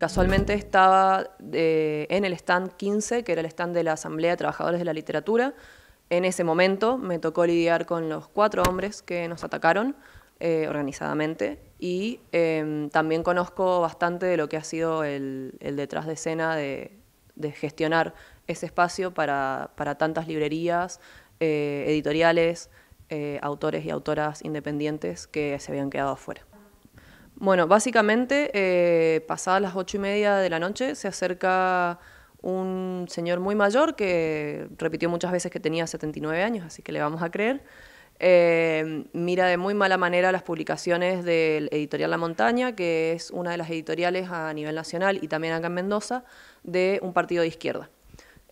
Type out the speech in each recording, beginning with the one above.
Casualmente estaba eh, en el stand 15, que era el stand de la Asamblea de Trabajadores de la Literatura. En ese momento me tocó lidiar con los cuatro hombres que nos atacaron eh, organizadamente y em, también conozco bastante de lo que ha sido el, detrás de escena de, gestionar ese espacio para, para tantas librerías, eh, editoriales, autores y autoras independientes que se habían quedado afuera. Bueno, básicamente, eh, pasadas las ocho y media de la noche, se acerca un señor muy mayor que repitió muchas veces que tenía 79 años, así que le vamos a creer. Eh, mira de muy mala manera las publicaciones del editorial La Montaña, que es una de las editoriales a nivel nacional y también acá en Mendoza, de un partido de izquierda.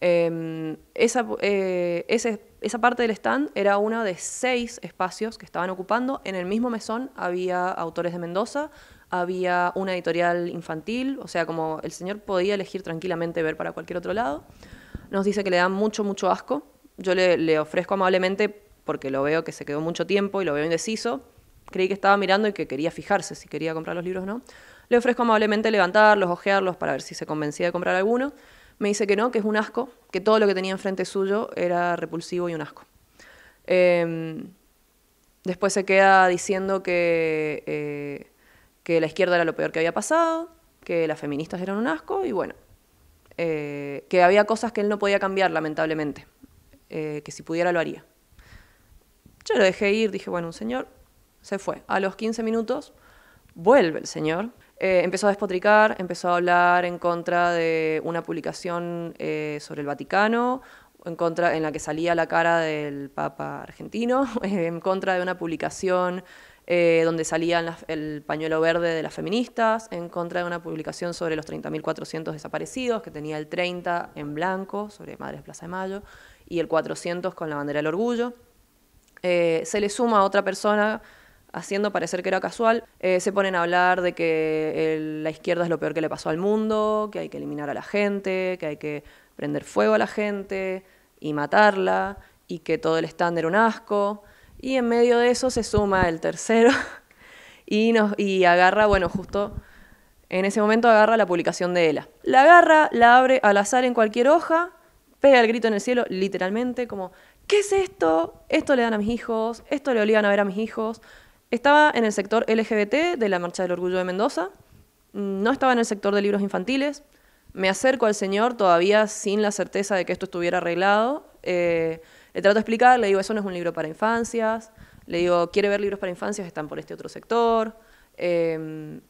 Em, eh, esa, esa parte del stand era uno de seis espacios que estaban ocupando. En el mismo mesón había autores de Mendoza, había una editorial infantil, o sea, como el señor podía elegir tranquilamente ver para cualquier otro lado. Nos dice que le da mucho, mucho asco. Yo le, le ofrezco amablemente, porque lo veo que se quedó mucho tiempo y lo veo indeciso, creí que estaba mirando y que quería fijarse si quería comprar los libros o no. Le ofrezco amablemente levantarlos, ojearlos para ver si se convencía de comprar alguno me dice que no, que es un asco, que todo lo que tenía enfrente suyo era repulsivo y un asco. Em, después se queda diciendo que, eh, que la izquierda era lo peor que había pasado, que las feministas eran un asco y bueno, eh, que había cosas que él no podía cambiar, lamentablemente, eh, que si pudiera lo haría. Yo lo dejé ir, dije, bueno, un señor se fue. A los 15 minutos vuelve el señor eh, empezó a despotricar, empezó a hablar en contra de una publicación eh, sobre el Vaticano, en, contra, en la que salía la cara del Papa argentino, en contra de una publicación eh, donde salía el pañuelo verde de las feministas, en contra de una publicación sobre los 30.400 desaparecidos, que tenía el 30 en blanco, sobre Madres Plaza de Mayo, y el 400 con la bandera del orgullo. se le suma a otra persona haciendo parecer que era casual. Eh, se ponen a hablar de que eh, la izquierda es lo peor que le pasó al mundo, que hay que eliminar a la gente, que hay que prender fuego a la gente y matarla, y que todo el estándar era un asco. Y en medio de eso se suma el tercero y, nos, y agarra, bueno, justo en ese momento agarra la publicación de ELA. La agarra, la abre al azar en cualquier hoja, pega el grito en el cielo, literalmente, como, ¿qué es esto? Esto le dan a mis hijos, esto le obligan a ver a mis hijos, estaba en el sector LGBT de la Marcha del Orgullo de Mendoza, no estaba en el sector de libros infantiles, me acerco al señor todavía sin la certeza de que esto estuviera arreglado, eh, le trato de explicar, le digo, eso no es un libro para infancias, le digo, quiere ver libros para infancias, están por este otro sector, em,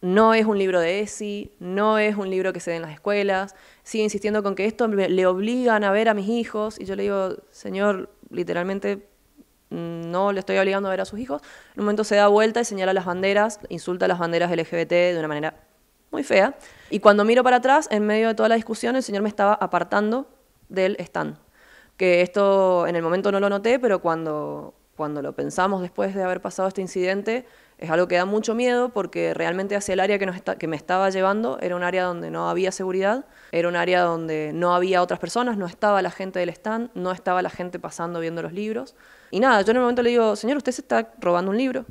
no es un libro de ESI, no es un libro que se dé en las escuelas, sigue insistiendo con que esto le obligan a ver a mis hijos, y yo le digo, señor, literalmente Mm, no le estoy obligando a ver a sus hijos, en un momento se da vuelta y señala las banderas, insulta las banderas LGBT de una manera muy fea. Y cuando miro para atrás, en medio de toda la discusión, el señor me estaba apartando del stand. Que esto en el momento no lo noté, pero cuando, cuando lo pensamos después de haber pasado este incidente, es algo que da mucho miedo porque realmente hacia el área que, me estaba llevando era un área donde no había seguridad, era un área donde no había otras personas, no estaba la gente del stand, no estaba la gente pasando viendo los libros. Y nada, yo en el momento le digo, señor, usted se está robando un libro.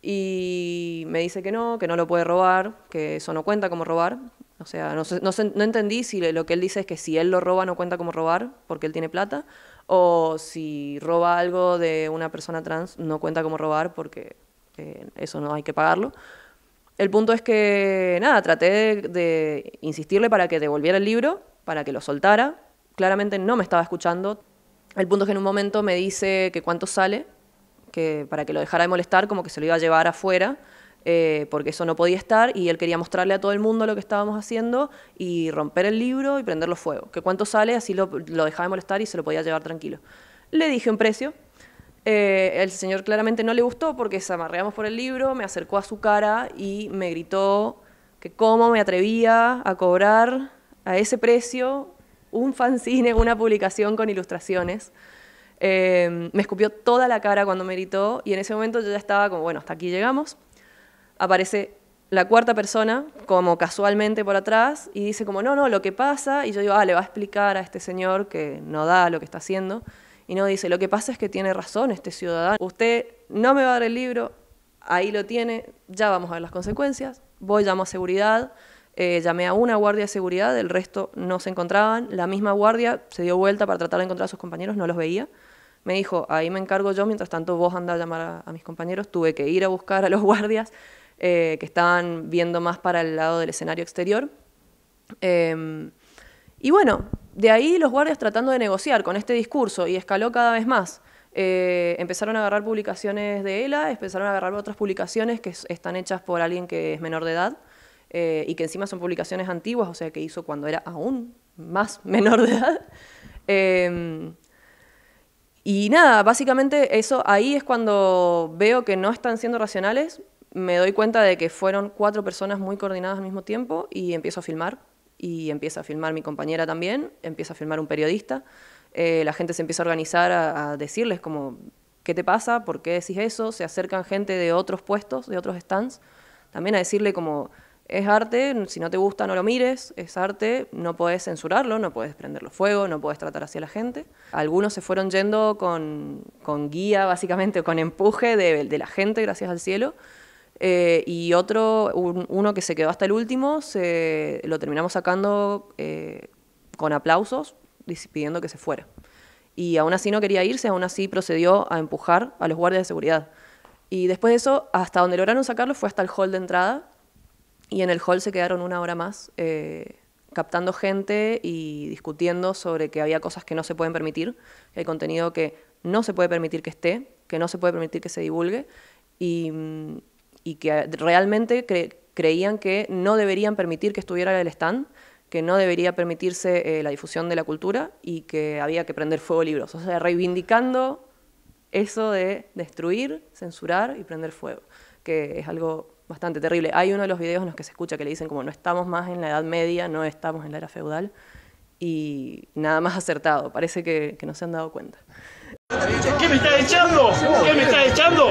Y me dice que no, que no lo puede robar, que eso no cuenta como robar. O sea, no, no entendí si lo que él dice es que si él lo roba no cuenta como robar porque él tiene plata, o si roba algo de una persona trans no cuenta como robar porque eso no hay que pagarlo. El punto es que, nada, traté de, insistirle para que devolviera el libro, para que lo soltara. Claramente no me estaba escuchando. El punto es que en un momento me dice que cuánto sale, que para que lo dejara de molestar, como que se lo iba a llevar afuera, eh, porque eso no podía estar, y él quería mostrarle a todo el mundo lo que estábamos haciendo y romper el libro y prenderlo fuego. Que cuánto sale, así lo, lo dejaba de molestar y se lo podía llevar tranquilo. Le dije un precio, eh, el señor claramente no le gustó porque se amarreamos por el libro, me acercó a su cara y me gritó que cómo me atrevía a cobrar a ese precio un fanzine, una publicación con ilustraciones. Eh, me escupió toda la cara cuando me gritó y en ese momento yo ya estaba como, bueno, hasta aquí llegamos. Aparece la cuarta persona, como casualmente por atrás, y dice como, no, no, lo que pasa, y yo digo, ah, le va a explicar a este señor que no da lo que está haciendo y no dice, lo que pasa es que tiene razón este ciudadano, usted no me va a dar el libro, ahí lo tiene, ya vamos a ver las consecuencias, voy, llamo a seguridad, eh, llamé a una guardia de seguridad, el resto no se encontraban, la misma guardia se dio vuelta para tratar de encontrar a sus compañeros, no los veía, me dijo, ahí me encargo yo, mientras tanto vos andá a llamar a, mis compañeros, tuve que ir a buscar a los guardias eh, que estaban viendo más para el lado del escenario exterior. Em, y bueno, de ahí los guardias tratando de negociar con este discurso y escaló cada vez más. Eh, empezaron a agarrar publicaciones de ELA, empezaron a agarrar otras publicaciones que están hechas por alguien que es menor de edad eh, y que encima son publicaciones antiguas, o sea, que hizo cuando era aún más menor de edad. Em, y nada, básicamente eso ahí es cuando veo que no están siendo racionales, me doy cuenta de que fueron cuatro personas muy coordinadas al mismo tiempo y empiezo a filmar y empieza a filmar mi compañera también, empieza a filmar un periodista. Eh, la gente se empieza a organizar a, decirles como, ¿qué te pasa? ¿Por qué decís eso? Se acercan gente de otros puestos, de otros stands, también a decirle como, es arte, si no te gusta no lo mires, es arte, no puedes censurarlo, no puedes prenderlo fuego, no puedes tratar así a la gente. Algunos se fueron yendo con, guía básicamente, con empuje de la gente, gracias al cielo, eh, y otro, uno que se quedó hasta el último, se, lo terminamos sacando eh, con aplausos, pidiendo que se fuera. Y aún así no quería irse, aún así procedió a empujar a los guardias de seguridad. Y después de eso, hasta donde lograron sacarlo fue hasta el hall de entrada. Y en el hall se quedaron una hora más eh, captando gente y discutiendo sobre que había cosas que no se pueden permitir, que hay contenido que no se puede permitir que esté, que no se puede permitir que se divulgue. Y mm, y que realmente creían que no deberían permitir que estuviera el stand, que no debería permitirse la difusión de la cultura y que había que prender fuego libros. O sea, reivindicando eso de destruir, censurar y prender fuego, que es algo bastante terrible. Hay uno de los videos en los que se escucha que le dicen como no estamos más en la Edad Media, no estamos en la era feudal y nada más acertado. Parece que, que no se han dado cuenta. ¿Qué me está echando? ¿Qué me está echando?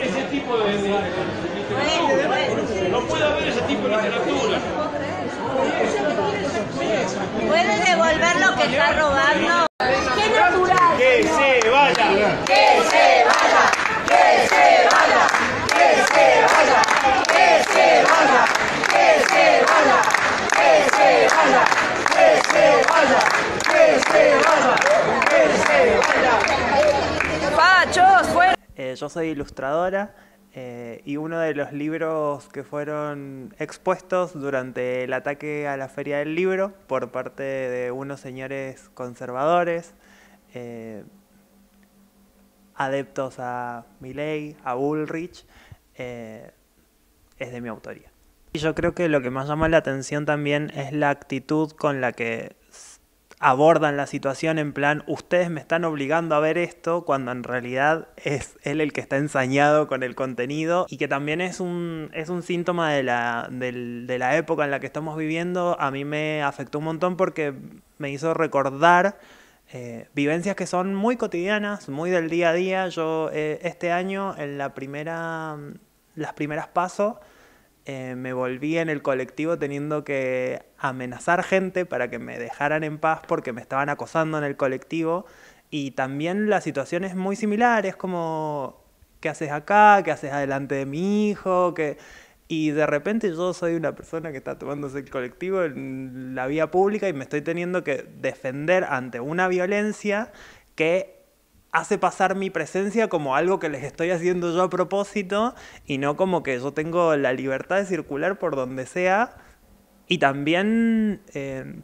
ese tipo de, literatura. No puede haber ese tipo de literatura. Puede devolver lo que está robando. ¡Qué natural! ¡Que se vaya! yo soy ilustradora eh, y uno de los libros que fueron expuestos durante el ataque a la Feria del Libro por parte de unos señores conservadores, eh, adeptos a Milley, a Bullrich, eh, es de mi autoría. Y yo creo que lo que más llama la atención también es la actitud con la que abordan la situación en plan, ustedes me están obligando a ver esto, cuando en realidad es él el que está ensañado con el contenido y que también es un, es un síntoma de la, época en la que estamos viviendo. A mí me afectó un montón porque me hizo recordar eh, vivencias que son muy cotidianas, muy del día a día. Yo eh, este año, en la primera, las primeras pasos, eh, me volví en el colectivo teniendo que amenazar gente para que me dejaran en paz porque me estaban acosando en el colectivo. Y también la situación es muy similar, es como, ¿qué haces acá? ¿Qué haces adelante de mi hijo? Y de repente yo soy una persona que está tomándose el colectivo en la vía pública y me estoy teniendo que defender ante una violencia que hace pasar mi presencia como algo que les estoy haciendo yo a propósito y no como que yo tengo la libertad de circular por donde sea. Y también eh,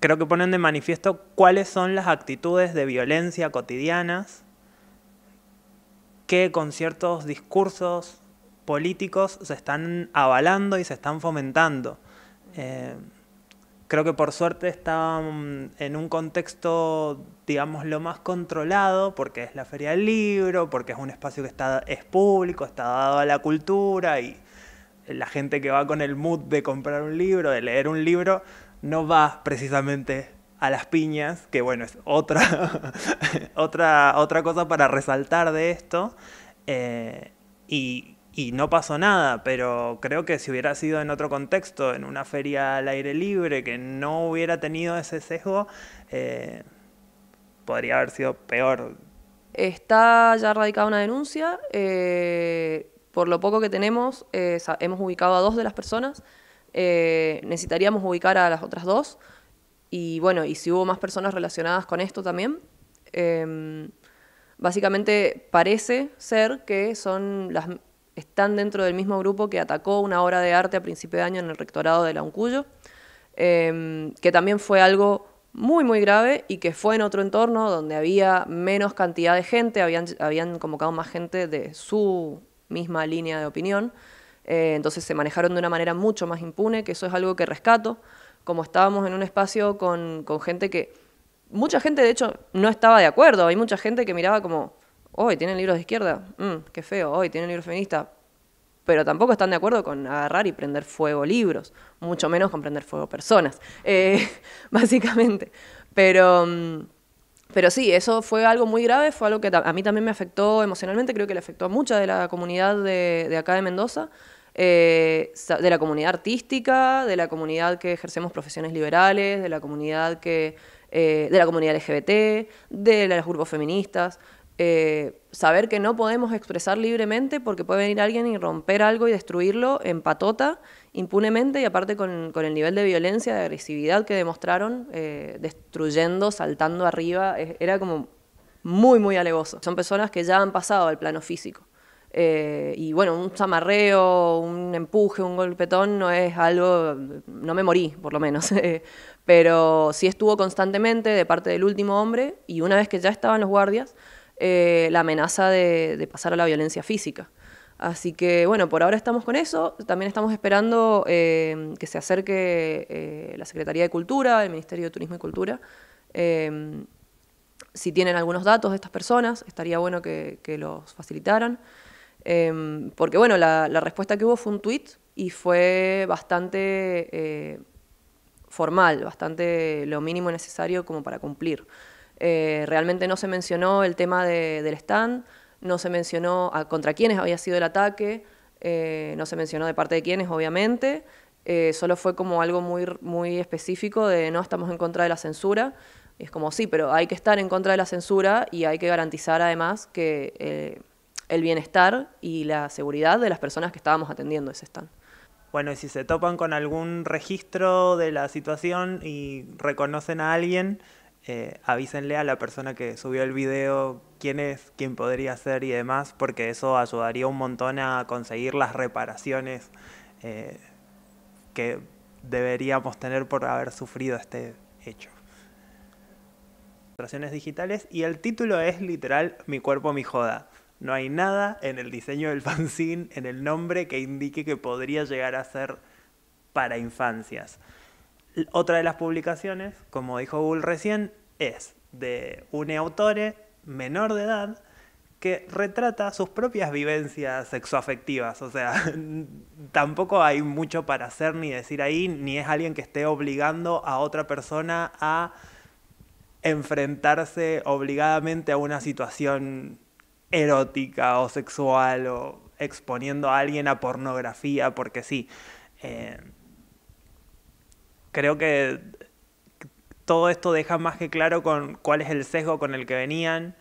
creo que ponen de manifiesto cuáles son las actitudes de violencia cotidianas que con ciertos discursos políticos se están avalando y se están fomentando. Eh, creo que por suerte está en un contexto, digamos, lo más controlado, porque es la Feria del Libro, porque es un espacio que está, es público, está dado a la cultura y la gente que va con el mood de comprar un libro, de leer un libro, no va precisamente a las piñas, que bueno, es otra, otra, otra cosa para resaltar de esto. Eh, y y no pasó nada, pero creo que si hubiera sido en otro contexto, en una feria al aire libre, que no hubiera tenido ese sesgo, eh, podría haber sido peor. Está ya radicada una denuncia, eh, por lo poco que tenemos, eh, hemos ubicado a dos de las personas, necesitaríamos ubicar a las otras dos, y bueno, y si hubo más personas relacionadas con esto también básicamente parece ser que son las, están dentro del mismo grupo que atacó una obra de arte a principio de año en el rectorado de la Uncuyo, em, que también fue algo muy, muy grave y que fue en otro entorno donde había menos cantidad de gente, habían, habían convocado más gente de su misma línea de opinión, eh, entonces se manejaron de una manera mucho más impune, que eso es algo que rescato, como estábamos en un espacio con, con gente que, mucha gente de hecho no estaba de acuerdo, hay mucha gente que miraba como, hoy tienen libros de izquierda, mm, qué feo, hoy tienen libros feministas, pero tampoco están de acuerdo con agarrar y prender fuego libros, mucho menos con prender fuego personas, eh, básicamente. Pero, mm, pero sí, eso fue algo muy grave, fue algo que a mí también me afectó emocionalmente, creo que le afectó a mucha de la comunidad de, acá de Mendoza. Eh, de la comunidad artística, de la comunidad que ejercemos profesiones liberales, de la comunidad que eh, de la comunidad LGBT, de los grupos feministas. Eh, saber que no podemos expresar libremente porque puede venir alguien y romper algo y destruirlo en patota, impunemente y aparte con, el nivel de violencia, de agresividad que demostraron, eh, destruyendo, saltando arriba, era como muy, muy alevoso. Son personas que ya han pasado al plano físico. Eh, y bueno, un zamarreo, un empuje, un golpetón no es algo, no me morí por lo menos, pero sí estuvo constantemente de parte del último hombre y una vez que ya estaban los guardias, eh, la amenaza de, pasar a la violencia física. Así que bueno, por ahora estamos con eso. También estamos esperando eh, que se acerque eh, la Secretaría de Cultura, el Ministerio de Turismo y Cultura. si tienen algunos datos de estas personas, estaría bueno que, los facilitaran. porque bueno, la, la, respuesta que hubo fue un tuit y fue bastante formal, bastante lo mínimo necesario como para cumplir. Eh, realmente no se mencionó el tema del stand, no se mencionó contra quiénes había sido el ataque, eh, no se mencionó de parte de quiénes, obviamente. Eh, solo fue como algo muy, muy específico de no estamos en contra de la censura. es como, sí, pero hay que estar en contra de la censura y hay que garantizar además que el bienestar y la seguridad de las personas que estábamos atendiendo ese stand. Bueno, y si se topan con algún registro de la situación y reconocen a alguien, eh, avísenle a la persona que subió el video quién es, quién podría ser y demás, porque eso ayudaría un montón a conseguir las reparaciones eh, que deberíamos tener por haber sufrido este hecho. digitales y el título es literal Mi cuerpo, mi joda. No hay nada en el diseño del fanzine, en el nombre que indique que podría llegar a ser para infancias. Otra de las publicaciones, como dijo Google recién, es de un autore menor de edad que retrata sus propias vivencias sexoafectivas. O sea, tampoco hay mucho para hacer ni decir ahí, ni es alguien que esté obligando a otra persona a enfrentarse obligadamente a una situación erótica o sexual o exponiendo a alguien a pornografía, porque sí. Eh, creo que todo esto deja más que claro con cuál es el sesgo con el que venían